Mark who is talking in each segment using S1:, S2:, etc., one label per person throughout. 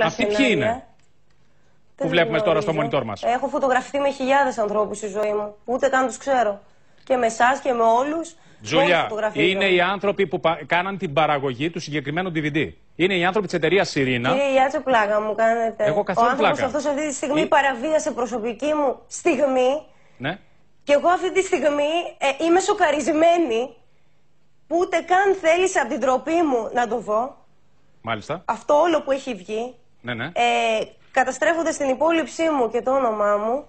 S1: Αυτή ποιοι είναι
S2: που βλέπουμε τώρα στο μονιτόρ μας. Έχω
S1: φωτογραφηθεί με χιλιάδες ανθρώπους στη ζωή μου. Ούτε καν τους ξέρω. Και με εσάς και με όλους. Τζούλια, είναι οι
S2: άνθρωποι που κάναν την παραγωγή του συγκεκριμένου DVD. Είναι οι άνθρωποι της εταιρείας Σιρήνα. Κύριε
S1: Γιάτσο, πλάκα μου κάνετε. Εγώ καθόλου Ο άνθρωπος αυτός αυτή τη στιγμή ε- παραβίασε προσωπική μου στιγμή. Ναι. Και εγώ αυτή τη στιγμή ε, είμαι σοκαρισμένη που ούτε καν θέλησα από την τροπή μου να το δω. Μάλιστα. Αυτό όλο που έχει βγει ναι, ναι. Ε, καταστρέφονται στην υπόλοιψή μου και το όνομά μου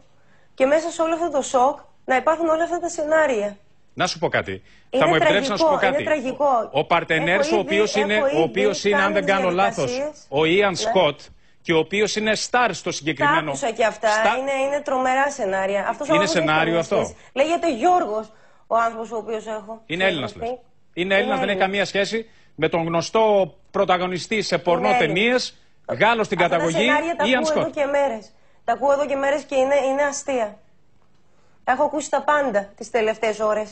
S1: και μέσα σε όλο αυτό το σοκ να υπάρχουν όλα αυτά τα σενάρια.
S2: Να σου πω κάτι. Είναι θα μου επιτρέψεις να σου πω κάτι.
S1: τραγικό. Ο παρτενέρ ο οποίος είναι, ναι. ο οποίος είναι αν δεν κάνω λάθος,
S2: ο Ιαν Σκοτ, και ο οποίος είναι στάρ στο συγκεκριμένο. Τα άκουσα
S1: και αυτά. Είναι, είναι τρομερά σενάρια. Αυτός είναι σενάριο αυτό. Λέγεται Γιώργος ο άνθρωπος ο οποίος έχω. Είναι Έλληνας, λε.
S2: Είναι Έλληνας, δεν έχει καμία σχέση με τον γνωστό πρωταγωνιστή σε πορνό ταινίε. Γάλλο στην καταγωγή ή αν σκότ.
S1: και μέρες. Τα ακούω εδώ και μέρες και είναι, είναι αστεία. Τα έχω ακούσει τα πάντα τις τελευταίες ώρες.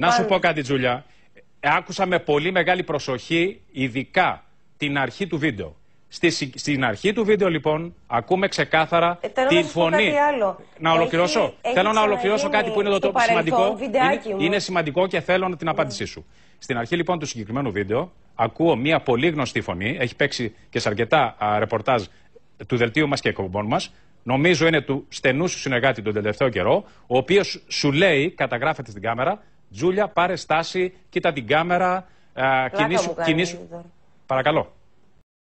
S1: Να σου πω
S2: κάτι, Τζούλια. Ε, άκουσα με πολύ μεγάλη προσοχή, ειδικά την αρχή του βίντεο στην αρχή του βίντεο, λοιπόν, ακούμε ξεκάθαρα ε, τη φωνή. άλλο. Να ολοκληρώσω. Έχεις, έχει θέλω να ε, ολοκληρώσω κάτι που είναι το τόπο σημαντικό. Είναι, είναι, σημαντικό και θέλω την απάντησή σου. Στην αρχή, λοιπόν, του συγκεκριμένου βίντεο, ακούω μία πολύ γνωστή φωνή. Έχει παίξει και σε αρκετά α, ρεπορτάζ του δελτίου μας και εκπομπών μας. Νομίζω είναι του στενού σου συνεργάτη τον τελευταίο καιρό, ο οποίος σου λέει, καταγράφεται στην κάμερα, Τζούλια, πάρε στάση, κοίτα την κάμερα, κινήσου. κινήσου. Παρακαλώ.